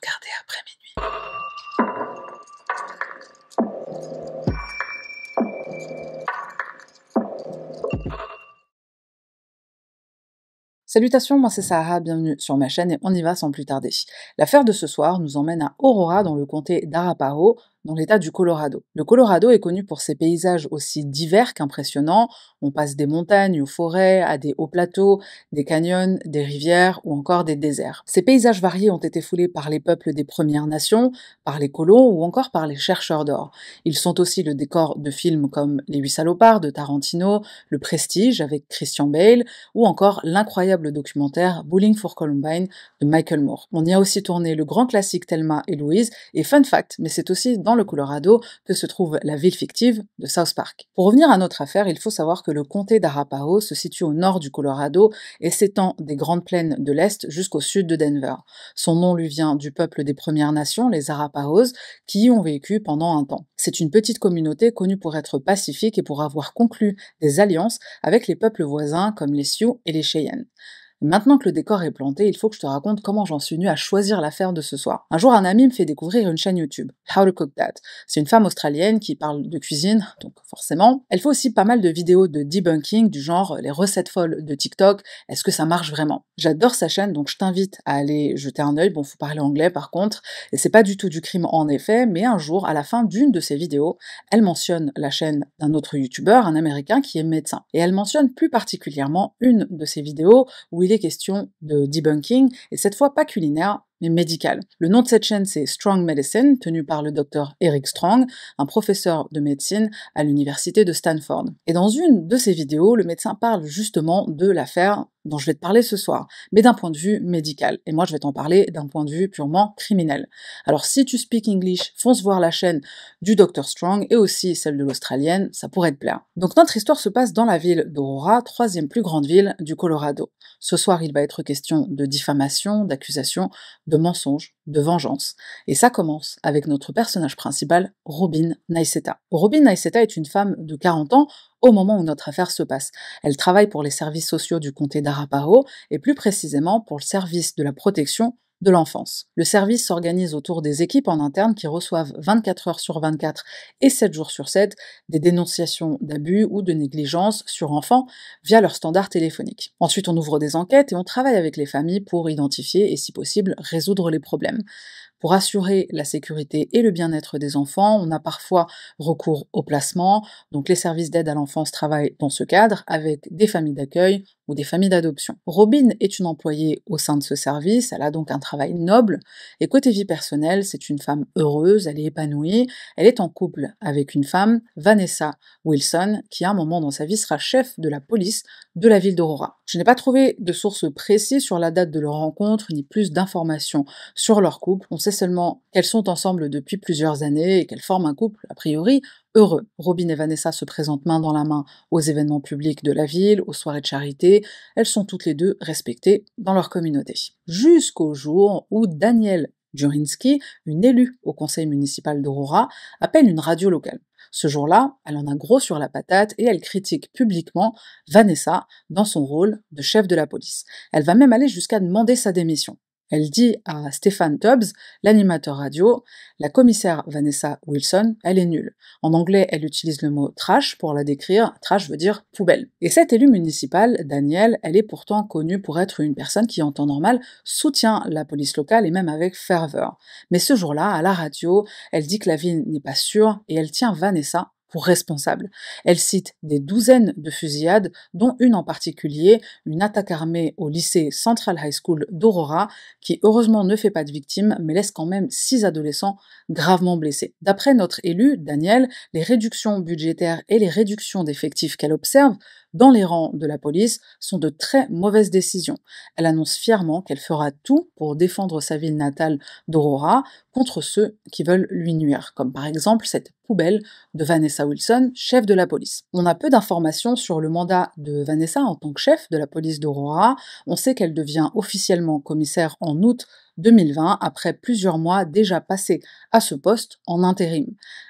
Regardez après minuit. Salutations, moi c'est Sarah, bienvenue sur ma chaîne et on y va sans plus tarder. L'affaire de ce soir nous emmène à Aurora dans le comté d'Arapaho, dans l'État du Colorado. Le Colorado est connu pour ses paysages aussi divers qu'impressionnants. On passe des montagnes aux forêts, à des hauts plateaux, des canyons, des rivières ou encore des déserts. Ces paysages variés ont été foulés par les peuples des Premières Nations, par les colons ou encore par les chercheurs d'or. Ils sont aussi le décor de films comme Les Huit Salopards de Tarantino, Le Prestige avec Christian Bale ou encore l'incroyable documentaire Bowling for Columbine de Michael Moore. On y a aussi tourné le grand classique Thelma et Louise et fun fact, mais c'est aussi dans le Colorado que se trouve la ville fictive de South Park. Pour revenir à notre affaire, il faut savoir que le comté d'Arapaho se situe au nord du Colorado et s'étend des Grandes Plaines de l'Est jusqu'au sud de Denver. Son nom lui vient du peuple des Premières Nations, les Arapahos, qui y ont vécu pendant un temps. C'est une petite communauté connue pour être pacifique et pour avoir conclu des alliances avec les peuples voisins comme les Sioux et les Cheyennes. Maintenant que le décor est planté, il faut que je te raconte comment j'en suis venue à choisir l'affaire de ce soir. Un jour, un ami me fait découvrir une chaîne YouTube, How to Cook That. C'est une femme australienne qui parle de cuisine, donc forcément. Elle fait aussi pas mal de vidéos de debunking du genre euh, les recettes folles de TikTok. Est-ce que ça marche vraiment J'adore sa chaîne, donc je t'invite à aller jeter un œil. Bon, faut parler anglais par contre, et c'est pas du tout du crime en effet, mais un jour, à la fin d'une de ses vidéos, elle mentionne la chaîne d'un autre YouTuber, un américain qui est médecin. Et elle mentionne plus particulièrement une de ses vidéos où il des question de debunking, et cette fois pas culinaire, médical. Le nom de cette chaîne, c'est Strong Medicine, tenu par le docteur Eric Strong, un professeur de médecine à l'université de Stanford. Et dans une de ses vidéos, le médecin parle justement de l'affaire dont je vais te parler ce soir, mais d'un point de vue médical. Et moi, je vais t'en parler d'un point de vue purement criminel. Alors, si tu speaks English, fonce voir la chaîne du docteur Strong et aussi celle de l'Australienne, ça pourrait te plaire. Donc, notre histoire se passe dans la ville d'Aurora, troisième plus grande ville du Colorado. Ce soir, il va être question de diffamation, d'accusation, de mensonges, de vengeance. Et ça commence avec notre personnage principal, Robin Naiseta. Robin Naiseta est une femme de 40 ans au moment où notre affaire se passe. Elle travaille pour les services sociaux du comté d'Arapaho et plus précisément pour le service de la protection de l'enfance. Le service s'organise autour des équipes en interne qui reçoivent 24 heures sur 24 et 7 jours sur 7 des dénonciations d'abus ou de négligence sur enfants via leur standard téléphonique. Ensuite, on ouvre des enquêtes et on travaille avec les familles pour identifier et si possible résoudre les problèmes pour assurer la sécurité et le bien-être des enfants. On a parfois recours au placement, donc les services d'aide à l'enfance travaillent dans ce cadre avec des familles d'accueil ou des familles d'adoption. Robin est une employée au sein de ce service, elle a donc un travail noble, et côté vie personnelle, c'est une femme heureuse, elle est épanouie, elle est en couple avec une femme, Vanessa Wilson, qui à un moment dans sa vie sera chef de la police de la ville d'Aurora. Je n'ai pas trouvé de source précise sur la date de leur rencontre, ni plus d'informations sur leur couple. On sait seulement qu'elles sont ensemble depuis plusieurs années et qu'elles forment un couple, a priori, heureux. Robin et Vanessa se présentent main dans la main aux événements publics de la ville, aux soirées de charité. Elles sont toutes les deux respectées dans leur communauté. Jusqu'au jour où Daniel Jurinski, une élue au conseil municipal d'Aurora, appelle une radio locale. Ce jour-là, elle en a gros sur la patate et elle critique publiquement Vanessa dans son rôle de chef de la police. Elle va même aller jusqu'à demander sa démission. Elle dit à Stéphane Tubbs, l'animateur radio, la commissaire Vanessa Wilson, elle est nulle. En anglais, elle utilise le mot trash pour la décrire. Trash veut dire poubelle. Et cette élue municipale, Danielle, elle est pourtant connue pour être une personne qui, en temps normal, soutient la police locale et même avec ferveur. Mais ce jour-là, à la radio, elle dit que la ville n'est pas sûre et elle tient Vanessa pour responsable. Elle cite des douzaines de fusillades, dont une en particulier, une attaque armée au lycée Central High School d'Aurora, qui heureusement ne fait pas de victimes, mais laisse quand même six adolescents gravement blessés. D'après notre élu, Daniel, les réductions budgétaires et les réductions d'effectifs qu'elle observe dans les rangs de la police sont de très mauvaises décisions. Elle annonce fièrement qu'elle fera tout pour défendre sa ville natale d'Aurora contre ceux qui veulent lui nuire, comme par exemple cette poubelle de Vanessa Wilson, chef de la police. On a peu d'informations sur le mandat de Vanessa en tant que chef de la police d'Aurora. On sait qu'elle devient officiellement commissaire en août 2020 après plusieurs mois déjà passés à ce poste en intérim.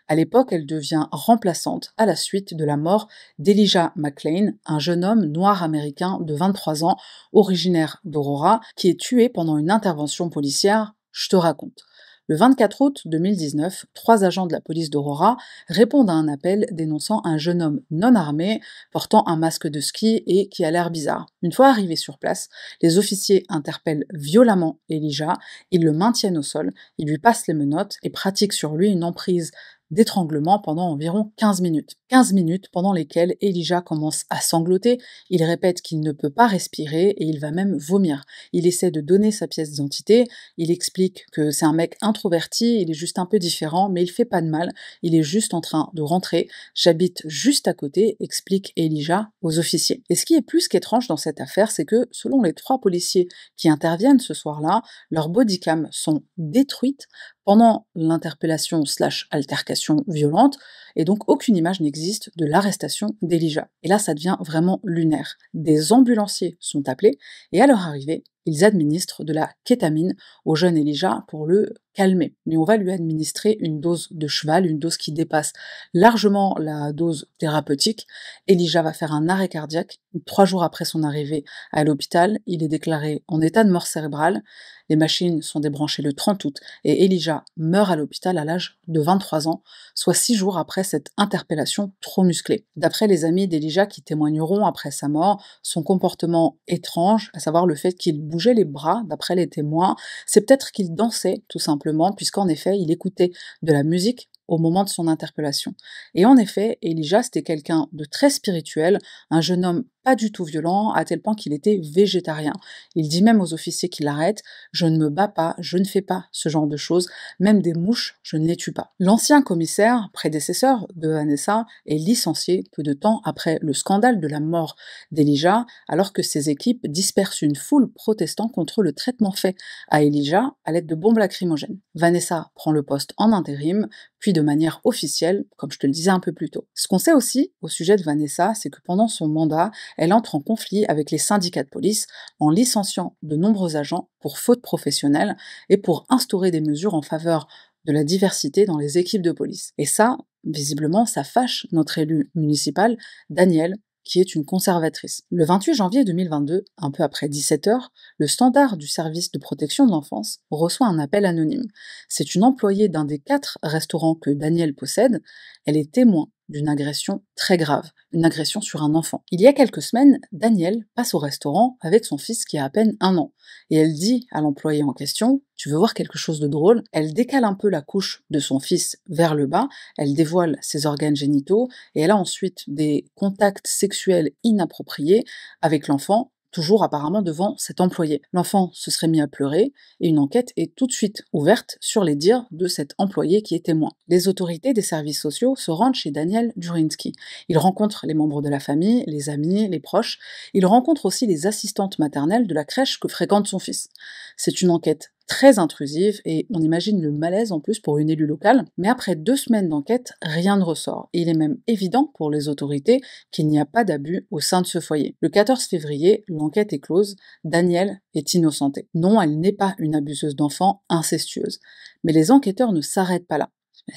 À l'époque, elle devient remplaçante à la suite de la mort d'Elijah McLean, un jeune homme noir américain de 23 ans, originaire d'Aurora, qui est tué pendant une intervention policière, je te raconte. Le 24 août 2019, trois agents de la police d'Aurora répondent à un appel dénonçant un jeune homme non armé portant un masque de ski et qui a l'air bizarre. Une fois arrivés sur place, les officiers interpellent violemment Elijah, ils le maintiennent au sol, ils lui passent les menottes et pratiquent sur lui une emprise d'étranglement pendant environ 15 minutes. 15 minutes pendant lesquelles Elijah commence à sangloter, il répète qu'il ne peut pas respirer et il va même vomir. Il essaie de donner sa pièce d'identité, il explique que c'est un mec introverti, il est juste un peu différent, mais il fait pas de mal, il est juste en train de rentrer, j'habite juste à côté, explique Elijah aux officiers. Et ce qui est plus qu'étrange dans cette affaire, c'est que selon les trois policiers qui interviennent ce soir-là, leurs bodycams sont détruites pendant l'interpellation slash altercation violente, et donc aucune image n'existe de l'arrestation d'Elijah. Et là, ça devient vraiment lunaire. Des ambulanciers sont appelés et à leur arrivée, ils administrent de la kétamine au jeune Elijah pour le calmer. Mais on va lui administrer une dose de cheval, une dose qui dépasse largement la dose thérapeutique. Elijah va faire un arrêt cardiaque. Trois jours après son arrivée à l'hôpital, il est déclaré en état de mort cérébrale. Les machines sont débranchées le 30 août et Elijah meurt à l'hôpital à l'âge de 23 ans, soit six jours après cette interpellation trop musclée. D'après les amis d'Elijah qui témoigneront après sa mort, son comportement étrange, à savoir le fait qu'il bougeait les bras, d'après les témoins. C'est peut-être qu'il dansait, tout simplement, puisqu'en effet, il écoutait de la musique au moment de son interpellation. Et en effet, Elijah, c'était quelqu'un de très spirituel, un jeune homme pas du tout violent, à tel point qu'il était végétarien. Il dit même aux officiers qui l'arrêtent Je ne me bats pas, je ne fais pas ce genre de choses, même des mouches, je ne les tue pas. L'ancien commissaire, prédécesseur de Vanessa, est licencié peu de temps après le scandale de la mort d'Elijah, alors que ses équipes dispersent une foule protestant contre le traitement fait à Elijah à l'aide de bombes lacrymogènes. Vanessa prend le poste en intérim, puis de manière officielle, comme je te le disais un peu plus tôt. Ce qu'on sait aussi au sujet de Vanessa, c'est que pendant son mandat, elle entre en conflit avec les syndicats de police en licenciant de nombreux agents pour faute professionnelle et pour instaurer des mesures en faveur de la diversité dans les équipes de police. Et ça, visiblement, ça fâche notre élu municipal, Danielle, qui est une conservatrice. Le 28 janvier 2022, un peu après 17h, le standard du service de protection de l'enfance reçoit un appel anonyme. C'est une employée d'un des quatre restaurants que Danielle possède. Elle est témoin d'une agression très grave, une agression sur un enfant. Il y a quelques semaines, Danielle passe au restaurant avec son fils qui a à peine un an, et elle dit à l'employé en question, tu veux voir quelque chose de drôle Elle décale un peu la couche de son fils vers le bas, elle dévoile ses organes génitaux, et elle a ensuite des contacts sexuels inappropriés avec l'enfant toujours apparemment devant cet employé. L'enfant se serait mis à pleurer et une enquête est tout de suite ouverte sur les dires de cet employé qui est témoin. Les autorités des services sociaux se rendent chez Daniel Durinsky. Il rencontre les membres de la famille, les amis, les proches. Il rencontre aussi les assistantes maternelles de la crèche que fréquente son fils. C'est une enquête très intrusive et on imagine le malaise en plus pour une élue locale, mais après deux semaines d'enquête, rien ne ressort. Et il est même évident pour les autorités qu'il n'y a pas d'abus au sein de ce foyer. Le 14 février, l'enquête est close, Danielle est innocentée. Non, elle n'est pas une abuseuse d'enfants incestueuse. Mais les enquêteurs ne s'arrêtent pas là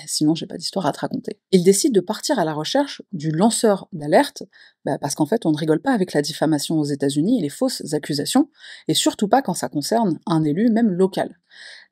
sinon j'ai pas d'histoire à te raconter. Il décide de partir à la recherche du lanceur d'alerte, bah, parce qu'en fait on ne rigole pas avec la diffamation aux États-Unis et les fausses accusations, et surtout pas quand ça concerne un élu, même local.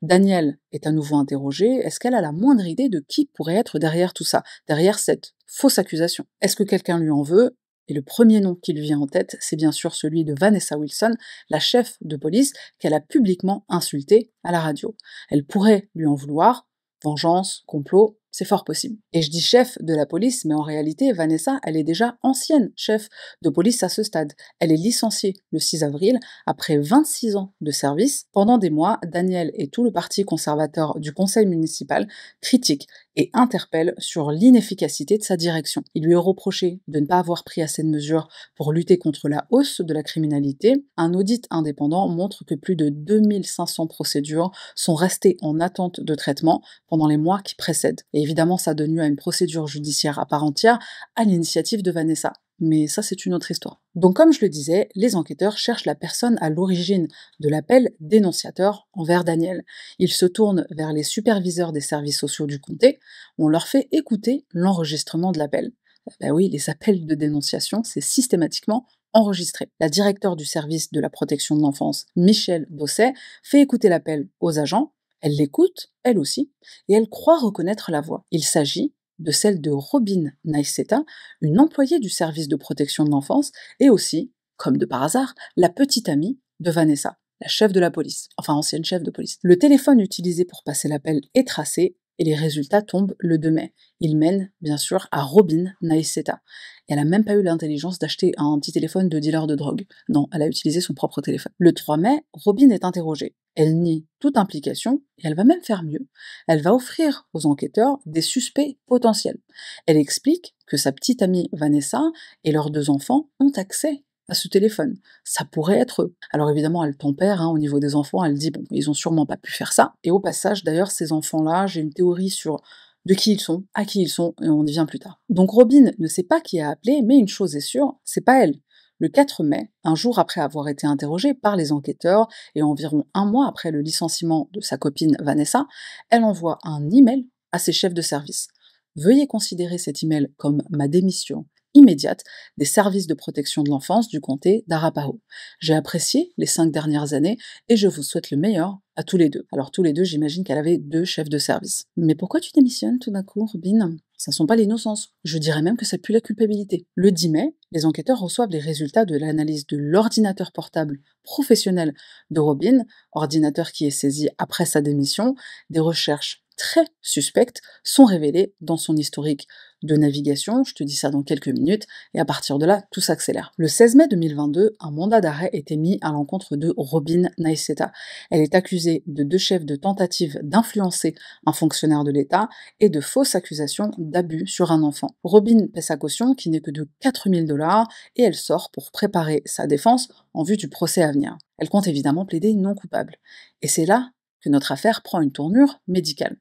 Daniel est à nouveau interrogé, est-ce qu'elle a la moindre idée de qui pourrait être derrière tout ça, derrière cette fausse accusation Est-ce que quelqu'un lui en veut et le premier nom qui lui vient en tête, c'est bien sûr celui de Vanessa Wilson, la chef de police qu'elle a publiquement insultée à la radio. Elle pourrait lui en vouloir, vengeance, complot, c'est fort possible. Et je dis chef de la police, mais en réalité, Vanessa, elle est déjà ancienne chef de police à ce stade. Elle est licenciée le 6 avril, après 26 ans de service. Pendant des mois, Daniel et tout le parti conservateur du conseil municipal critiquent et interpelle sur l'inefficacité de sa direction. Il lui est reproché de ne pas avoir pris assez de mesures pour lutter contre la hausse de la criminalité. Un audit indépendant montre que plus de 2500 procédures sont restées en attente de traitement pendant les mois qui précèdent. Et évidemment, ça donne lieu à une procédure judiciaire à part entière à l'initiative de Vanessa mais ça c'est une autre histoire. Donc comme je le disais, les enquêteurs cherchent la personne à l'origine de l'appel dénonciateur envers Daniel. Ils se tournent vers les superviseurs des services sociaux du comté, on leur fait écouter l'enregistrement de l'appel. Ben oui, les appels de dénonciation, c'est systématiquement enregistré. La directrice du service de la protection de l'enfance, Michelle Bosset, fait écouter l'appel aux agents, elle l'écoute, elle aussi, et elle croit reconnaître la voix. Il s'agit de celle de Robin Naiseta, une employée du service de protection de l'enfance, et aussi, comme de par hasard, la petite amie de Vanessa, la chef de la police, enfin ancienne chef de police. Le téléphone utilisé pour passer l'appel est tracé et les résultats tombent le 2 mai. Ils mène, bien sûr, à Robin Naisseta. elle n'a même pas eu l'intelligence d'acheter un petit téléphone de dealer de drogue. Non, elle a utilisé son propre téléphone. Le 3 mai, Robin est interrogée. Elle nie toute implication et elle va même faire mieux. Elle va offrir aux enquêteurs des suspects potentiels. Elle explique que sa petite amie Vanessa et leurs deux enfants ont accès à ce téléphone. Ça pourrait être eux. Alors évidemment, elle tempère hein, au niveau des enfants, elle dit, bon, ils ont sûrement pas pu faire ça. Et au passage, d'ailleurs, ces enfants-là, j'ai une théorie sur de qui ils sont, à qui ils sont, et on y vient plus tard. Donc Robin ne sait pas qui a appelé, mais une chose est sûre, c'est pas elle. Le 4 mai, un jour après avoir été interrogée par les enquêteurs et environ un mois après le licenciement de sa copine Vanessa, elle envoie un email à ses chefs de service. Veuillez considérer cet email comme ma démission immédiate des services de protection de l'enfance du comté d'Arapaho. J'ai apprécié les cinq dernières années et je vous souhaite le meilleur à tous les deux. Alors tous les deux, j'imagine qu'elle avait deux chefs de service. Mais pourquoi tu démissionnes tout d'un coup, Robin Ça ne sont pas l'innocence. Je dirais même que ça pue la culpabilité. Le 10 mai, les enquêteurs reçoivent les résultats de l'analyse de l'ordinateur portable professionnel de Robin, ordinateur qui est saisi après sa démission. Des recherches très suspectes sont révélées dans son historique de navigation, je te dis ça dans quelques minutes, et à partir de là, tout s'accélère. Le 16 mai 2022, un mandat d'arrêt est émis à l'encontre de Robin Naiseta. Elle est accusée de deux chefs de tentative d'influencer un fonctionnaire de l'État et de fausses accusations d'abus sur un enfant. Robin paie sa caution, qui n'est que de 4000 dollars, et elle sort pour préparer sa défense en vue du procès à venir. Elle compte évidemment plaider non coupable. Et c'est là que notre affaire prend une tournure médicale.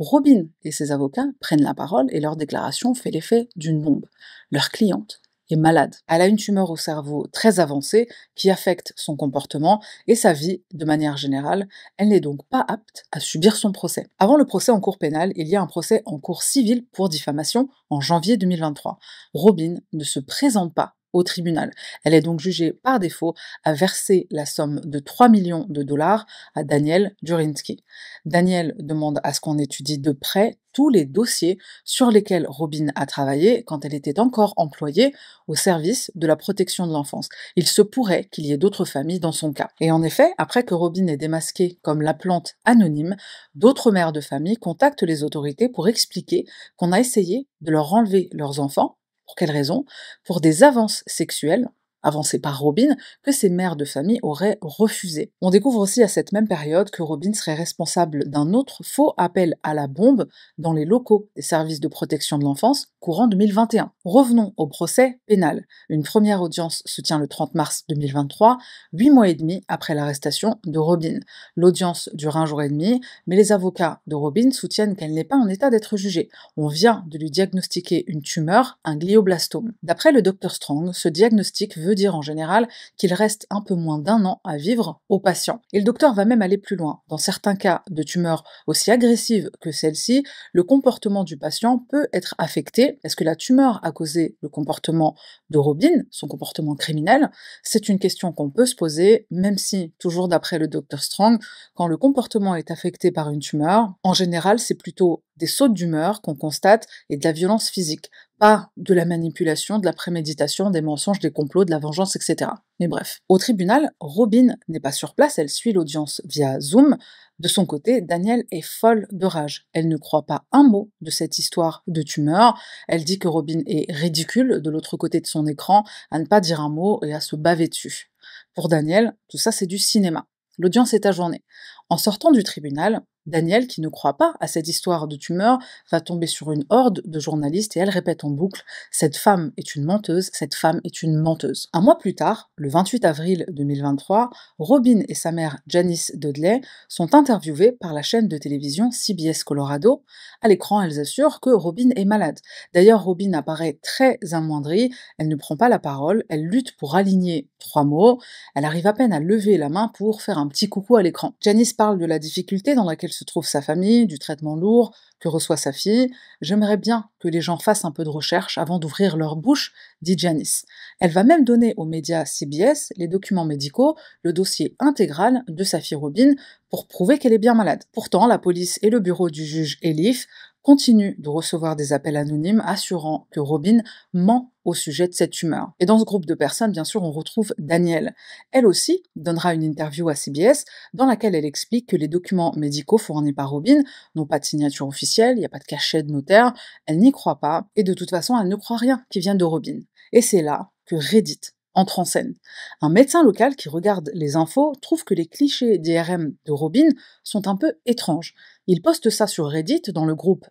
Robin et ses avocats prennent la parole et leur déclaration fait l'effet d'une bombe. Leur cliente est malade. Elle a une tumeur au cerveau très avancée qui affecte son comportement et sa vie de manière générale. Elle n'est donc pas apte à subir son procès. Avant le procès en cour pénale, il y a un procès en cour civile pour diffamation en janvier 2023. Robin ne se présente pas tribunal. Elle est donc jugée par défaut à verser la somme de 3 millions de dollars à Daniel Durinsky. Daniel demande à ce qu'on étudie de près tous les dossiers sur lesquels Robin a travaillé quand elle était encore employée au service de la protection de l'enfance. Il se pourrait qu'il y ait d'autres familles dans son cas. Et en effet, après que Robin est démasquée comme la plante anonyme, d'autres mères de famille contactent les autorités pour expliquer qu'on a essayé de leur enlever leurs enfants pour quelle raison Pour des avances sexuelles avancé par Robin que ses mères de famille auraient refusé. On découvre aussi à cette même période que Robin serait responsable d'un autre faux appel à la bombe dans les locaux des services de protection de l'enfance courant 2021. Revenons au procès pénal. Une première audience se tient le 30 mars 2023, huit mois et demi après l'arrestation de Robin. L'audience dure un jour et demi, mais les avocats de Robin soutiennent qu'elle n'est pas en état d'être jugée. On vient de lui diagnostiquer une tumeur, un glioblastome. D'après le docteur Strong, ce diagnostic veut dire en général qu'il reste un peu moins d'un an à vivre au patient. Et le docteur va même aller plus loin. Dans certains cas de tumeurs aussi agressives que celle-ci, le comportement du patient peut être affecté. Est-ce que la tumeur a causé le comportement de Robin, son comportement criminel C'est une question qu'on peut se poser, même si, toujours d'après le docteur Strong, quand le comportement est affecté par une tumeur, en général c'est plutôt des sautes d'humeur qu'on constate et de la violence physique, pas de la manipulation, de la préméditation, des mensonges, des complots, de la vengeance, etc. Mais bref. Au tribunal, Robin n'est pas sur place, elle suit l'audience via Zoom. De son côté, Daniel est folle de rage. Elle ne croit pas un mot de cette histoire de tumeur. Elle dit que Robin est ridicule de l'autre côté de son écran, à ne pas dire un mot et à se baver dessus. Pour Daniel, tout ça c'est du cinéma. L'audience est ajournée. En sortant du tribunal, Daniel, qui ne croit pas à cette histoire de tumeur, va tomber sur une horde de journalistes et elle répète en boucle Cette femme est une menteuse, cette femme est une menteuse. Un mois plus tard, le 28 avril 2023, Robin et sa mère Janice Dudley sont interviewées par la chaîne de télévision CBS Colorado. À l'écran, elles assurent que Robin est malade. D'ailleurs, Robin apparaît très amoindrie, elle ne prend pas la parole, elle lutte pour aligner trois mots, elle arrive à peine à lever la main pour faire un petit coucou à l'écran. Janice parle de la difficulté dans laquelle se trouve sa famille, du traitement lourd que reçoit sa fille. J'aimerais bien que les gens fassent un peu de recherche avant d'ouvrir leur bouche, dit Janice. Elle va même donner aux médias CBS les documents médicaux, le dossier intégral de sa fille Robin pour prouver qu'elle est bien malade. Pourtant, la police et le bureau du juge Elif continue de recevoir des appels anonymes assurant que Robin ment au sujet de cette tumeur. Et dans ce groupe de personnes, bien sûr, on retrouve Danielle. Elle aussi donnera une interview à CBS dans laquelle elle explique que les documents médicaux fournis par Robin n'ont pas de signature officielle, il n'y a pas de cachet de notaire, elle n'y croit pas, et de toute façon, elle ne croit rien qui vient de Robin. Et c'est là que Reddit entre en scène. Un médecin local qui regarde les infos trouve que les clichés d'IRM de Robin sont un peu étranges. Il poste ça sur Reddit dans le groupe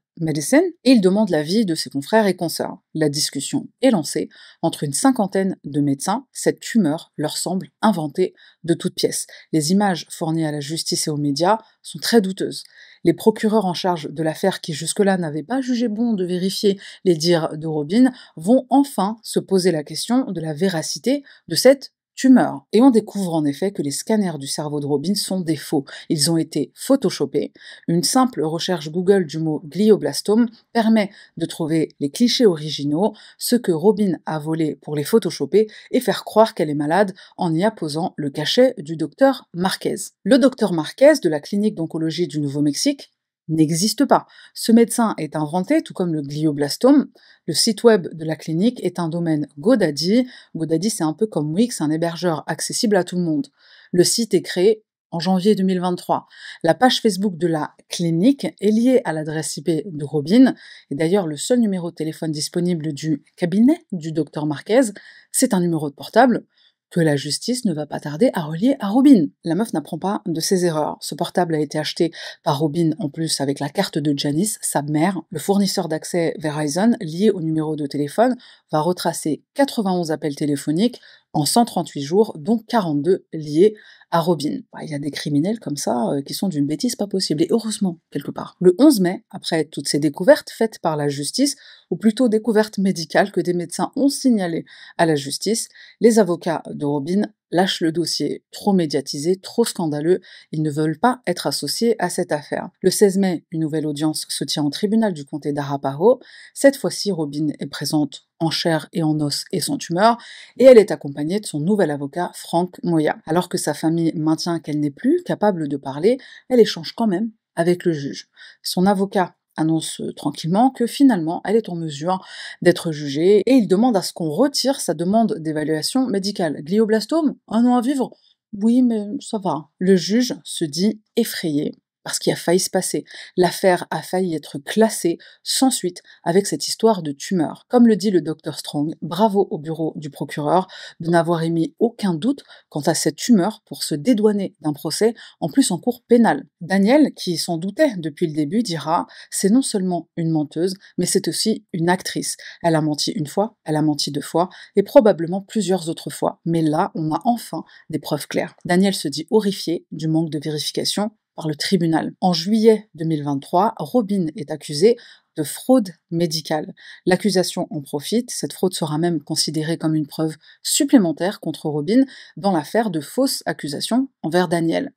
et il demande l'avis de ses confrères et consorts. La discussion est lancée. Entre une cinquantaine de médecins, cette tumeur leur semble inventée de toutes pièces. Les images fournies à la justice et aux médias sont très douteuses. Les procureurs en charge de l'affaire qui jusque-là n'avaient pas jugé bon de vérifier les dires de Robin vont enfin se poser la question de la véracité de cette Tumeur Et on découvre en effet que les scanners du cerveau de Robin sont des faux. Ils ont été photoshopés. Une simple recherche Google du mot glioblastome permet de trouver les clichés originaux, ce que Robin a volé pour les photoshopper et faire croire qu'elle est malade en y apposant le cachet du docteur Marquez. Le docteur Marquez de la clinique d'oncologie du Nouveau-Mexique n'existe pas. Ce médecin est inventé, tout comme le glioblastome. Le site web de la clinique est un domaine Godaddy. Godaddy, c'est un peu comme Wix, un hébergeur accessible à tout le monde. Le site est créé en janvier 2023. La page Facebook de la clinique est liée à l'adresse IP de Robin. Et d'ailleurs, le seul numéro de téléphone disponible du cabinet du docteur Marquez, c'est un numéro de portable que la justice ne va pas tarder à relier à Robin. La meuf n'apprend pas de ses erreurs. Ce portable a été acheté par Robin en plus avec la carte de Janice, sa mère. Le fournisseur d'accès Verizon, lié au numéro de téléphone, va retracer 91 appels téléphoniques en 138 jours, dont 42 liés à Robin. Bah, il y a des criminels comme ça euh, qui sont d'une bêtise pas possible, et heureusement, quelque part. Le 11 mai, après toutes ces découvertes faites par la justice, ou plutôt découvertes médicales que des médecins ont signalées à la justice, les avocats de Robin lâche le dossier, trop médiatisé, trop scandaleux, ils ne veulent pas être associés à cette affaire. Le 16 mai, une nouvelle audience se tient au tribunal du comté d'Arapaho. Cette fois-ci, Robin est présente en chair et en os et sans tumeur, et elle est accompagnée de son nouvel avocat, Frank Moya. Alors que sa famille maintient qu'elle n'est plus capable de parler, elle échange quand même avec le juge. Son avocat annonce euh, tranquillement que finalement elle est en mesure d'être jugée et il demande à ce qu'on retire sa demande d'évaluation médicale. Glioblastome Un an à vivre Oui, mais ça va. Le juge se dit effrayé parce qu'il a failli se passer. L'affaire a failli être classée sans suite avec cette histoire de tumeur. Comme le dit le docteur Strong, bravo au bureau du procureur de n'avoir émis aucun doute quant à cette tumeur pour se dédouaner d'un procès, en plus en cours pénal. Daniel, qui s'en doutait depuis le début, dira c'est non seulement une menteuse, mais c'est aussi une actrice. Elle a menti une fois, elle a menti deux fois, et probablement plusieurs autres fois. Mais là, on a enfin des preuves claires. Daniel se dit horrifié du manque de vérification par le tribunal. En juillet 2023, Robin est accusé de fraude médicale. L'accusation en profite, cette fraude sera même considérée comme une preuve supplémentaire contre Robin dans l'affaire de fausses accusations envers Daniel.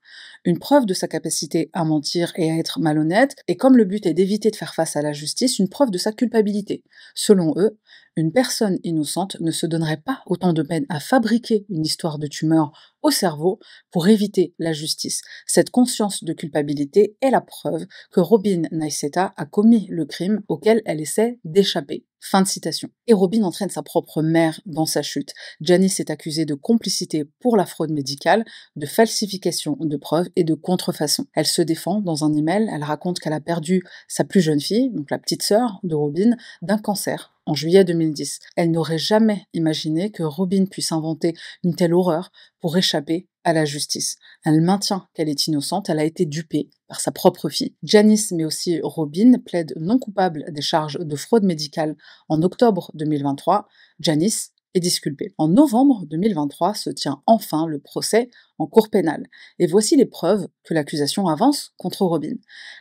Une preuve de sa capacité à mentir et à être malhonnête, et comme le but est d'éviter de faire face à la justice, une preuve de sa culpabilité. Selon eux, une personne innocente ne se donnerait pas autant de peine à fabriquer une histoire de tumeur au cerveau pour éviter la justice. Cette conscience de culpabilité est la preuve que Robin Naiseta a commis le crime auquel elle essaie d'échapper. Fin de citation. Et Robin entraîne sa propre mère dans sa chute. Janice est accusée de complicité pour la fraude médicale, de falsification de preuves et de contrefaçon. Elle se défend dans un email, elle raconte qu'elle a perdu sa plus jeune fille, donc la petite sœur de Robin, d'un cancer en juillet 2010. Elle n'aurait jamais imaginé que Robin puisse inventer une telle horreur pour échapper à la justice. Elle maintient qu'elle est innocente, elle a été dupée par sa propre fille. Janice, mais aussi Robin, plaident non coupable des charges de fraude médicale en octobre 2023. Janice est disculpée. En novembre 2023 se tient enfin le procès en cour pénale, et voici les preuves que l'accusation avance contre Robin.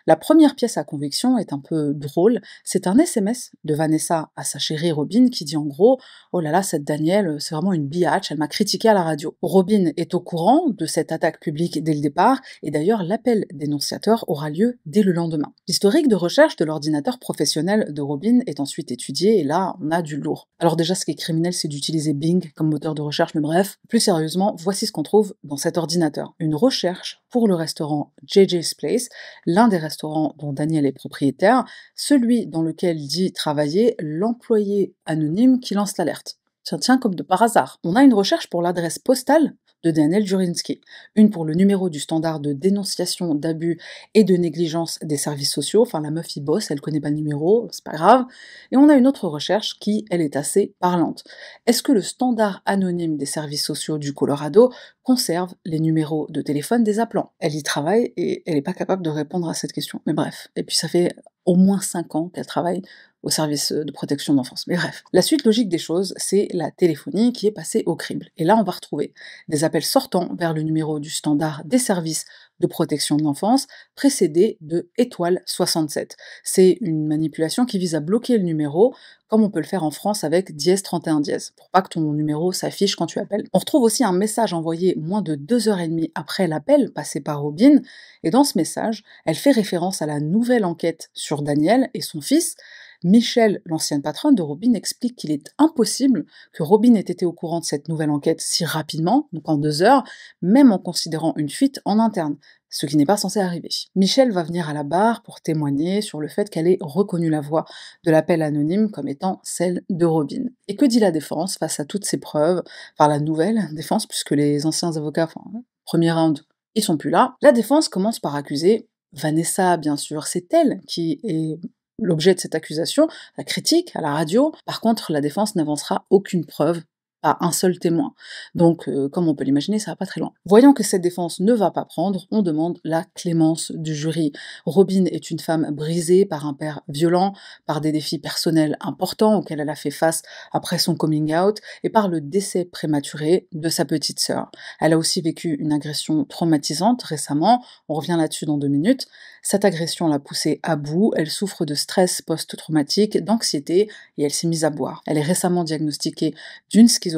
La première pièce à conviction est un peu drôle, c'est un SMS de Vanessa à sa chérie Robin qui dit en gros Oh là là, cette Danielle, c'est vraiment une biatch, elle m'a critiqué à la radio. Robin est au courant de cette attaque publique dès le départ, et d'ailleurs l'appel dénonciateur aura lieu dès le lendemain. L'historique de recherche de l'ordinateur professionnel de Robin est ensuite étudié, et là on a du lourd. Alors déjà ce qui est criminel c'est d'utiliser Bing comme moteur de recherche, mais bref, plus sérieusement, voici ce qu'on trouve dans cet ordinateur une recherche pour le restaurant JJ's Place, l'un des restaurants dont Daniel est propriétaire, celui dans lequel dit travailler l'employé anonyme qui lance l'alerte. Tiens, tiens, comme de par hasard, on a une recherche pour l'adresse postale de Daniel Jurinski, une pour le numéro du standard de dénonciation d'abus et de négligence des services sociaux, enfin la meuf y bosse, elle connaît pas le numéro, c'est pas grave, et on a une autre recherche qui, elle, est assez parlante. Est-ce que le standard anonyme des services sociaux du Colorado conserve les numéros de téléphone des appelants Elle y travaille et elle n'est pas capable de répondre à cette question, mais bref. Et puis ça fait au moins 5 ans qu'elle travaille au service euh, de protection de l'enfance. Mais bref, la suite logique des choses, c'est la téléphonie qui est passée au crible. Et là, on va retrouver des appels sortants vers le numéro du standard des services de protection de l'enfance, précédé de étoile 67. C'est une manipulation qui vise à bloquer le numéro, comme on peut le faire en France avec dièse 31 dièse, pour pas que ton numéro s'affiche quand tu appelles. On retrouve aussi un message envoyé moins de deux heures et demie après l'appel passé par Robin, et dans ce message, elle fait référence à la nouvelle enquête sur Daniel et son fils, Michel, l'ancienne patronne de Robin, explique qu'il est impossible que Robin ait été au courant de cette nouvelle enquête si rapidement, donc en deux heures, même en considérant une fuite en interne, ce qui n'est pas censé arriver. Michel va venir à la barre pour témoigner sur le fait qu'elle ait reconnu la voix de l'appel anonyme comme étant celle de Robin. Et que dit la défense face à toutes ces preuves, par la nouvelle défense, puisque les anciens avocats, enfin, hein, premier round, ils sont plus là. La défense commence par accuser Vanessa, bien sûr, c'est elle qui est l'objet de cette accusation, la critique, à la radio. Par contre, la défense n'avancera aucune preuve un seul témoin. Donc, euh, comme on peut l'imaginer, ça va pas très loin. Voyant que cette défense ne va pas prendre, on demande la clémence du jury. Robin est une femme brisée par un père violent, par des défis personnels importants auxquels elle a fait face après son coming out et par le décès prématuré de sa petite sœur. Elle a aussi vécu une agression traumatisante récemment, on revient là-dessus dans deux minutes. Cette agression l'a poussée à bout, elle souffre de stress post-traumatique, d'anxiété et elle s'est mise à boire. Elle est récemment diagnostiquée d'une schizophrénie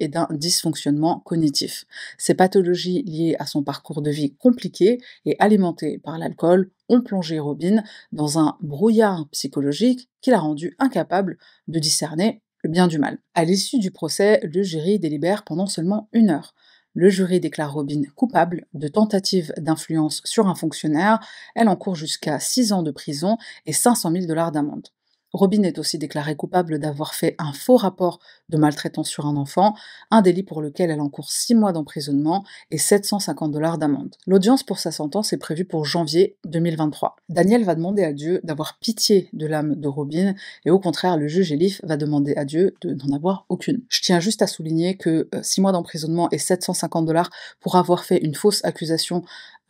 et d'un dysfonctionnement cognitif. Ces pathologies liées à son parcours de vie compliqué et alimenté par l'alcool ont plongé Robin dans un brouillard psychologique qui l'a rendu incapable de discerner le bien du mal. À l'issue du procès, le jury délibère pendant seulement une heure. Le jury déclare Robin coupable de tentative d'influence sur un fonctionnaire. Elle encourt jusqu'à 6 ans de prison et 500 000 dollars d'amende. Robin est aussi déclarée coupable d'avoir fait un faux rapport de maltraitance sur un enfant, un délit pour lequel elle encourt six mois d'emprisonnement et 750 dollars d'amende. L'audience pour sa sentence est prévue pour janvier 2023. Daniel va demander à Dieu d'avoir pitié de l'âme de Robin et au contraire, le juge Elif va demander à Dieu de n'en avoir aucune. Je tiens juste à souligner que 6 euh, mois d'emprisonnement et 750 dollars pour avoir fait une fausse accusation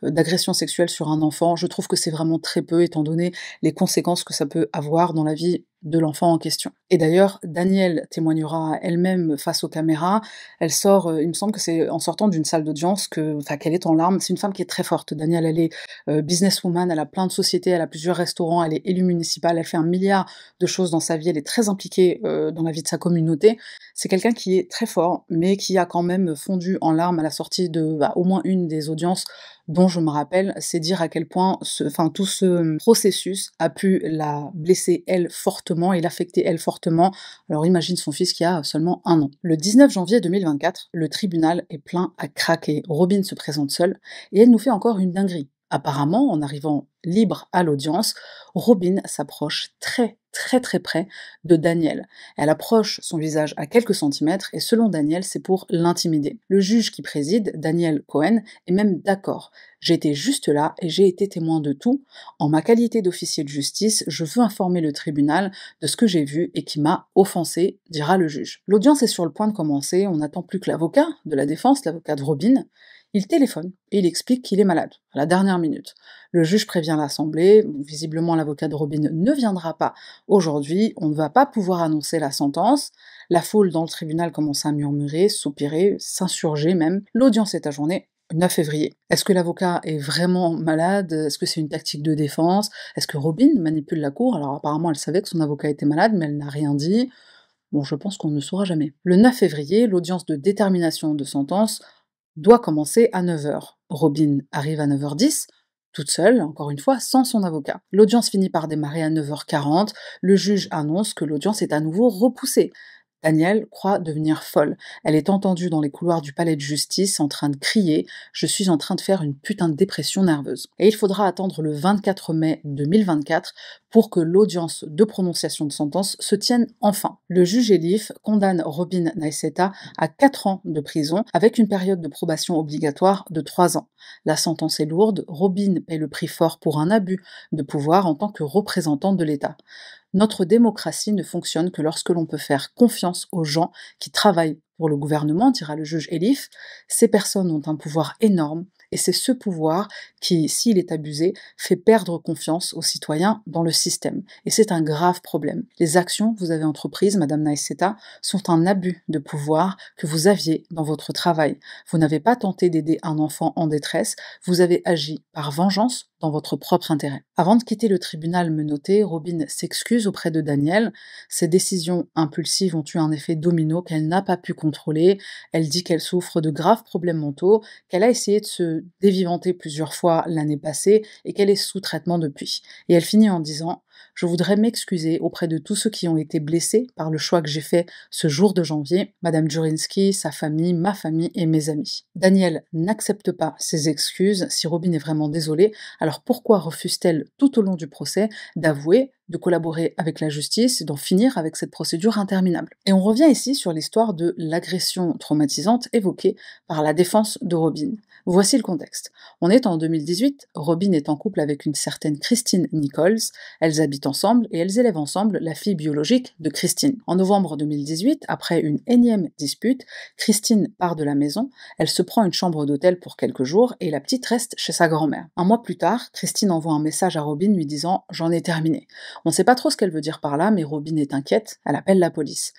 euh, d'agression sexuelle sur un enfant, je trouve que c'est vraiment très peu étant donné les conséquences que ça peut avoir dans la vie de l'enfant en question. Et d'ailleurs, Danielle témoignera elle-même face aux caméras. Elle sort, euh, il me semble que c'est en sortant d'une salle d'audience que, enfin, qu'elle est en larmes. C'est une femme qui est très forte. Danielle, elle est euh, businesswoman, elle a plein de sociétés, elle a plusieurs restaurants, elle est élue municipale, elle fait un milliard de choses dans sa vie, elle est très impliquée euh, dans la vie de sa communauté. C'est quelqu'un qui est très fort, mais qui a quand même fondu en larmes à la sortie de bah, au moins une des audiences dont je me rappelle, c'est dire à quel point ce, enfin, tout ce processus a pu la blesser elle fortement et l'affecter elle fortement. Alors imagine son fils qui a seulement un an. Le 19 janvier 2024, le tribunal est plein à craquer. Robin se présente seule et elle nous fait encore une dinguerie. Apparemment, en arrivant libre à l'audience, Robin s'approche très très très près de Daniel. Elle approche son visage à quelques centimètres et selon Daniel, c'est pour l'intimider. Le juge qui préside, Daniel Cohen, est même d'accord. J'étais juste là et j'ai été témoin de tout. En ma qualité d'officier de justice, je veux informer le tribunal de ce que j'ai vu et qui m'a offensé, dira le juge. L'audience est sur le point de commencer, on n'attend plus que l'avocat de la défense, l'avocat de Robin, il téléphone et il explique qu'il est malade, à la dernière minute. Le juge prévient l'Assemblée, visiblement l'avocat de Robin ne viendra pas aujourd'hui, on ne va pas pouvoir annoncer la sentence. La foule dans le tribunal commence à murmurer, soupirer, s'insurger même. L'audience est ajournée 9 février. Est-ce que l'avocat est vraiment malade Est-ce que c'est une tactique de défense Est-ce que Robin manipule la cour Alors apparemment, elle savait que son avocat était malade, mais elle n'a rien dit. Bon, je pense qu'on ne saura jamais. Le 9 février, l'audience de détermination de sentence doit commencer à 9h. Robin arrive à 9h10, toute seule, encore une fois, sans son avocat. L'audience finit par démarrer à 9h40, le juge annonce que l'audience est à nouveau repoussée. Daniel croit devenir folle. Elle est entendue dans les couloirs du palais de justice en train de crier ⁇ Je suis en train de faire une putain de dépression nerveuse ⁇ Et il faudra attendre le 24 mai 2024 pour que l'audience de prononciation de sentence se tienne enfin. Le juge Elif condamne Robin Naiseta à 4 ans de prison avec une période de probation obligatoire de 3 ans. La sentence est lourde, Robin paie le prix fort pour un abus de pouvoir en tant que représentante de l'État. Notre démocratie ne fonctionne que lorsque l'on peut faire confiance aux gens qui travaillent pour le gouvernement, dira le juge Elif. Ces personnes ont un pouvoir énorme et c'est ce pouvoir qui, s'il est abusé, fait perdre confiance aux citoyens dans le système. Et c'est un grave problème. Les actions que vous avez entreprises, Madame Naisseta, sont un abus de pouvoir que vous aviez dans votre travail. Vous n'avez pas tenté d'aider un enfant en détresse, vous avez agi par vengeance dans votre propre intérêt. Avant de quitter le tribunal menotté, Robin s'excuse auprès de Daniel. Ses décisions impulsives ont eu un effet domino qu'elle n'a pas pu contrôler. Elle dit qu'elle souffre de graves problèmes mentaux, qu'elle a essayé de se dévivantée plusieurs fois l'année passée et qu'elle est sous traitement depuis. Et elle finit en disant Je voudrais m'excuser auprès de tous ceux qui ont été blessés par le choix que j'ai fait ce jour de janvier, Madame Jurinski, sa famille, ma famille et mes amis. Daniel n'accepte pas ces excuses si Robin est vraiment désolée, alors pourquoi refuse-t-elle tout au long du procès d'avouer de collaborer avec la justice et d'en finir avec cette procédure interminable. Et on revient ici sur l'histoire de l'agression traumatisante évoquée par la défense de Robin. Voici le contexte. On est en 2018, Robin est en couple avec une certaine Christine Nichols, elles habitent ensemble et elles élèvent ensemble la fille biologique de Christine. En novembre 2018, après une énième dispute, Christine part de la maison, elle se prend une chambre d'hôtel pour quelques jours et la petite reste chez sa grand-mère. Un mois plus tard, Christine envoie un message à Robin lui disant J'en ai terminé. On ne sait pas trop ce qu'elle veut dire par là, mais Robin est inquiète, elle appelle la police.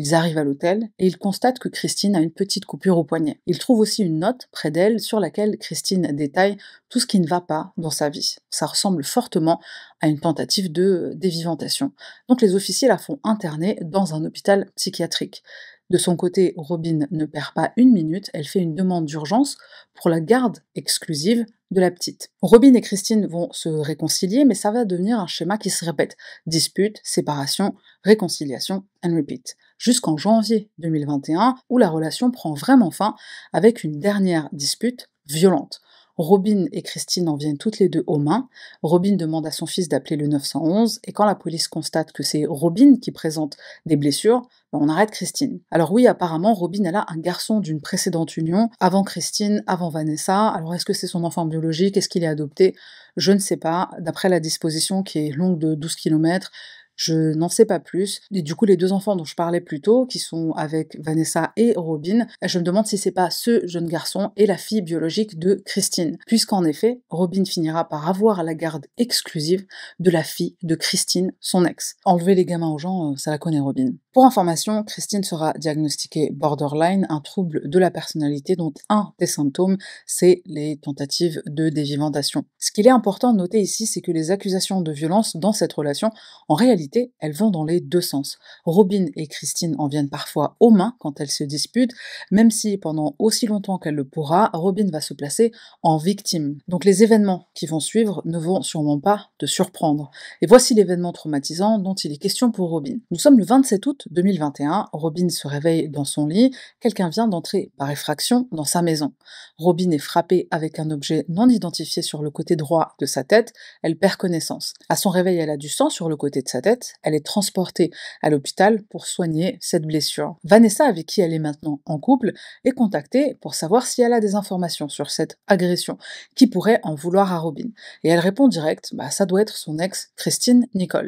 Ils arrivent à l'hôtel et ils constatent que Christine a une petite coupure au poignet. Ils trouvent aussi une note près d'elle sur laquelle Christine détaille tout ce qui ne va pas dans sa vie. Ça ressemble fortement à une tentative de dévivantation. Donc les officiers la font interner dans un hôpital psychiatrique. De son côté, Robin ne perd pas une minute, elle fait une demande d'urgence pour la garde exclusive de la petite. Robin et Christine vont se réconcilier, mais ça va devenir un schéma qui se répète. Dispute, séparation, réconciliation, and repeat. Jusqu'en janvier 2021, où la relation prend vraiment fin avec une dernière dispute violente. Robin et Christine en viennent toutes les deux aux mains. Robin demande à son fils d'appeler le 911 et quand la police constate que c'est Robin qui présente des blessures, ben, on arrête Christine. Alors oui, apparemment, Robin elle a un garçon d'une précédente union, avant Christine, avant Vanessa. Alors est-ce que c'est son enfant biologique Est-ce qu'il est adopté Je ne sais pas. D'après la disposition qui est longue de 12 km, je n'en sais pas plus. Et du coup, les deux enfants dont je parlais plus tôt, qui sont avec Vanessa et Robin, je me demande si c'est pas ce jeune garçon et la fille biologique de Christine. Puisqu'en effet, Robin finira par avoir la garde exclusive de la fille de Christine, son ex. Enlever les gamins aux gens, euh, ça la connaît Robin. Pour information, Christine sera diagnostiquée borderline, un trouble de la personnalité dont un des symptômes, c'est les tentatives de dévivantation. Ce qu'il est important de noter ici, c'est que les accusations de violence dans cette relation, en réalité, elles vont dans les deux sens. Robin et Christine en viennent parfois aux mains quand elles se disputent, même si pendant aussi longtemps qu'elle le pourra, Robin va se placer en victime. Donc les événements qui vont suivre ne vont sûrement pas te surprendre. Et voici l'événement traumatisant dont il est question pour Robin. Nous sommes le 27 août 2021, Robin se réveille dans son lit, quelqu'un vient d'entrer par effraction dans sa maison. Robin est frappée avec un objet non identifié sur le côté droit de sa tête, elle perd connaissance. À son réveil, elle a du sang sur le côté de sa tête, elle est transportée à l'hôpital pour soigner cette blessure. Vanessa, avec qui elle est maintenant en couple, est contactée pour savoir si elle a des informations sur cette agression, qui pourrait en vouloir à Robin. Et elle répond direct, bah, ça doit être son ex, Christine Nichols.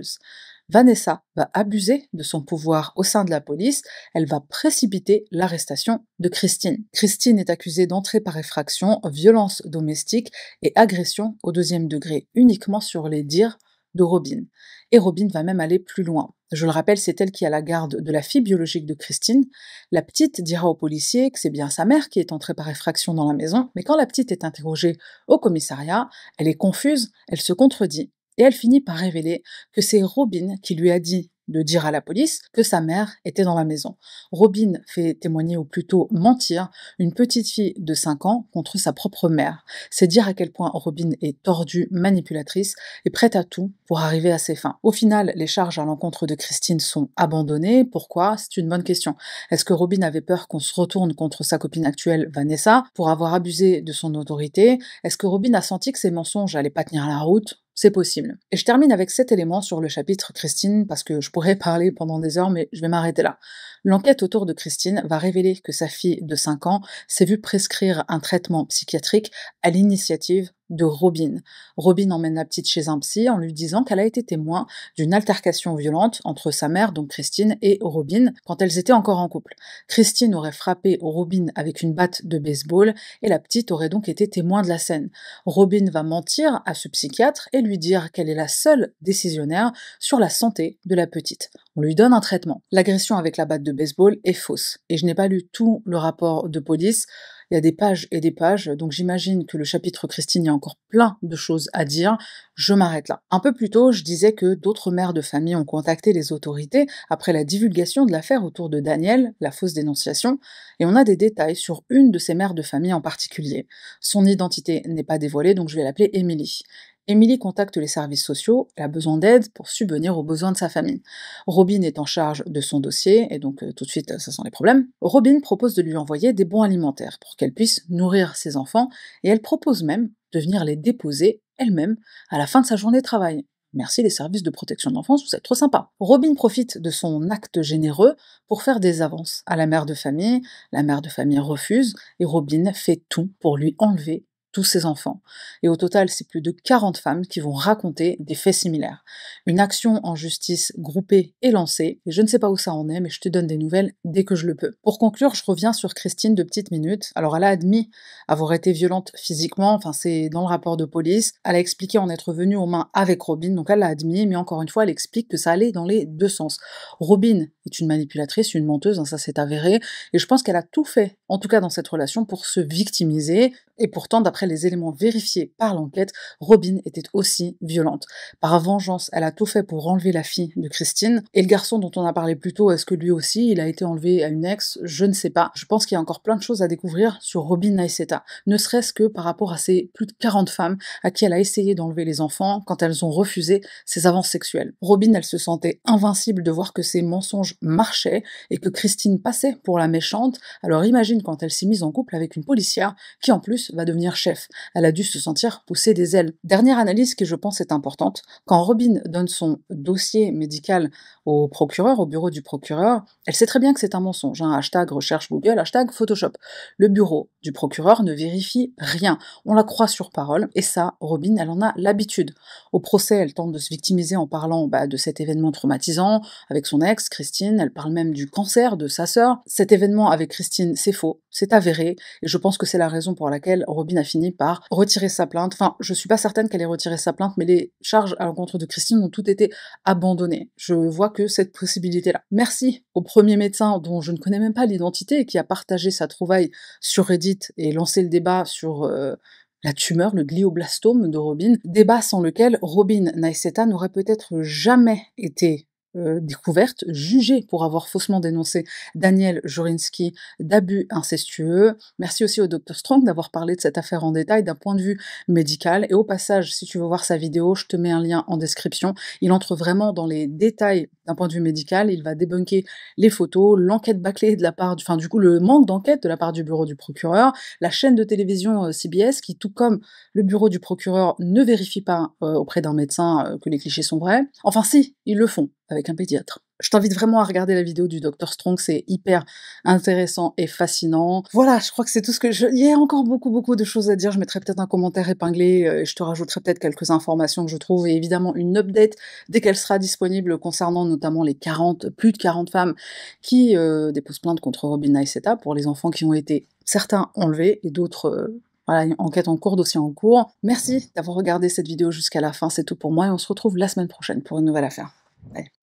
Vanessa va abuser de son pouvoir au sein de la police, elle va précipiter l'arrestation de Christine. Christine est accusée d'entrée par effraction, violence domestique et agression au deuxième degré, uniquement sur les dires de Robin. Et Robin va même aller plus loin. Je le rappelle, c'est elle qui a la garde de la fille biologique de Christine. La petite dira au policier que c'est bien sa mère qui est entrée par effraction dans la maison, mais quand la petite est interrogée au commissariat, elle est confuse, elle se contredit, et elle finit par révéler que c'est Robin qui lui a dit de dire à la police que sa mère était dans la maison. Robin fait témoigner ou plutôt mentir une petite fille de 5 ans contre sa propre mère. C'est dire à quel point Robin est tordue, manipulatrice et prête à tout pour arriver à ses fins. Au final, les charges à l'encontre de Christine sont abandonnées. Pourquoi C'est une bonne question. Est-ce que Robin avait peur qu'on se retourne contre sa copine actuelle Vanessa pour avoir abusé de son autorité Est-ce que Robin a senti que ses mensonges n'allaient pas tenir la route c'est possible. Et je termine avec cet élément sur le chapitre Christine, parce que je pourrais parler pendant des heures, mais je vais m'arrêter là. L'enquête autour de Christine va révéler que sa fille de 5 ans s'est vue prescrire un traitement psychiatrique à l'initiative de Robin. Robin emmène la petite chez un psy en lui disant qu'elle a été témoin d'une altercation violente entre sa mère, donc Christine, et Robin quand elles étaient encore en couple. Christine aurait frappé Robin avec une batte de baseball et la petite aurait donc été témoin de la scène. Robin va mentir à ce psychiatre et lui dire qu'elle est la seule décisionnaire sur la santé de la petite. On lui donne un traitement. L'agression avec la batte de baseball est fausse. Et je n'ai pas lu tout le rapport de police. Il y a des pages et des pages, donc j'imagine que le chapitre Christine, il y a encore plein de choses à dire. Je m'arrête là. Un peu plus tôt, je disais que d'autres mères de famille ont contacté les autorités après la divulgation de l'affaire autour de Daniel, la fausse dénonciation, et on a des détails sur une de ces mères de famille en particulier. Son identité n'est pas dévoilée, donc je vais l'appeler Émilie. Émilie contacte les services sociaux, elle a besoin d'aide pour subvenir aux besoins de sa famille. Robin est en charge de son dossier, et donc euh, tout de suite ça sent les problèmes. Robin propose de lui envoyer des bons alimentaires pour qu'elle puisse nourrir ses enfants, et elle propose même de venir les déposer elle-même à la fin de sa journée de travail. Merci les services de protection de l'enfance, vous êtes trop sympa. Robin profite de son acte généreux pour faire des avances à la mère de famille. La mère de famille refuse et Robin fait tout pour lui enlever tous ses enfants. Et au total, c'est plus de 40 femmes qui vont raconter des faits similaires. Une action en justice groupée est lancée, et je ne sais pas où ça en est, mais je te donne des nouvelles dès que je le peux. Pour conclure, je reviens sur Christine de petites minutes. Alors elle a admis avoir été violente physiquement, enfin c'est dans le rapport de police. Elle a expliqué en être venue aux mains avec Robin, donc elle l'a admis, mais encore une fois, elle explique que ça allait dans les deux sens. Robin est une manipulatrice, une menteuse, hein, ça s'est avéré, et je pense qu'elle a tout fait en tout cas dans cette relation, pour se victimiser. Et pourtant, d'après les éléments vérifiés par l'enquête, Robin était aussi violente. Par vengeance, elle a tout fait pour enlever la fille de Christine. Et le garçon dont on a parlé plus tôt, est-ce que lui aussi, il a été enlevé à une ex Je ne sais pas. Je pense qu'il y a encore plein de choses à découvrir sur Robin Naiseta, ne serait-ce que par rapport à ces plus de 40 femmes à qui elle a essayé d'enlever les enfants quand elles ont refusé ses avances sexuelles. Robin, elle se sentait invincible de voir que ses mensonges marchaient et que Christine passait pour la méchante. Alors imagine quand elle s'est mise en couple avec une policière qui en plus va devenir chef. Elle a dû se sentir pousser des ailes. Dernière analyse qui je pense est importante, quand Robin donne son dossier médical au procureur, au bureau du procureur, elle sait très bien que c'est un mensonge. Hein. Hashtag recherche Google, hashtag Photoshop. Le bureau du procureur ne vérifie rien. On la croit sur parole et ça, Robin, elle en a l'habitude. Au procès, elle tente de se victimiser en parlant bah, de cet événement traumatisant avec son ex, Christine. Elle parle même du cancer de sa sœur. Cet événement avec Christine, c'est faux c'est avéré, et je pense que c'est la raison pour laquelle Robin a fini par retirer sa plainte. Enfin, je suis pas certaine qu'elle ait retiré sa plainte, mais les charges à l'encontre de Christine ont toutes été abandonnées. Je vois que cette possibilité-là. Merci au premier médecin dont je ne connais même pas l'identité et qui a partagé sa trouvaille sur Reddit et lancé le débat sur euh, la tumeur, le glioblastome de Robin, débat sans lequel Robin Naiseta n'aurait peut-être jamais été euh, découverte, jugée pour avoir faussement dénoncé Daniel Jorinski d'abus incestueux. Merci aussi au Dr Strong d'avoir parlé de cette affaire en détail d'un point de vue médical. Et au passage, si tu veux voir sa vidéo, je te mets un lien en description. Il entre vraiment dans les détails d'un point de vue médical. Il va débunker les photos, l'enquête bâclée de la part du, enfin, du coup, le manque d'enquête de la part du bureau du procureur, la chaîne de télévision euh, CBS qui, tout comme le bureau du procureur, ne vérifie pas euh, auprès d'un médecin euh, que les clichés sont vrais. Enfin, si, ils le font avec un pédiatre. Je t'invite vraiment à regarder la vidéo du Dr Strong, c'est hyper intéressant et fascinant. Voilà, je crois que c'est tout ce que je... Il y a encore beaucoup, beaucoup de choses à dire. Je mettrai peut-être un commentaire épinglé euh, et je te rajouterai peut-être quelques informations que je trouve et évidemment une update dès qu'elle sera disponible concernant notamment les 40, plus de 40 femmes qui euh, déposent plainte contre Robin Naiseta pour les enfants qui ont été certains enlevés et d'autres... Euh, voilà, une enquête en cours, dossier en cours. Merci d'avoir regardé cette vidéo jusqu'à la fin, c'est tout pour moi et on se retrouve la semaine prochaine pour une nouvelle affaire. Bye.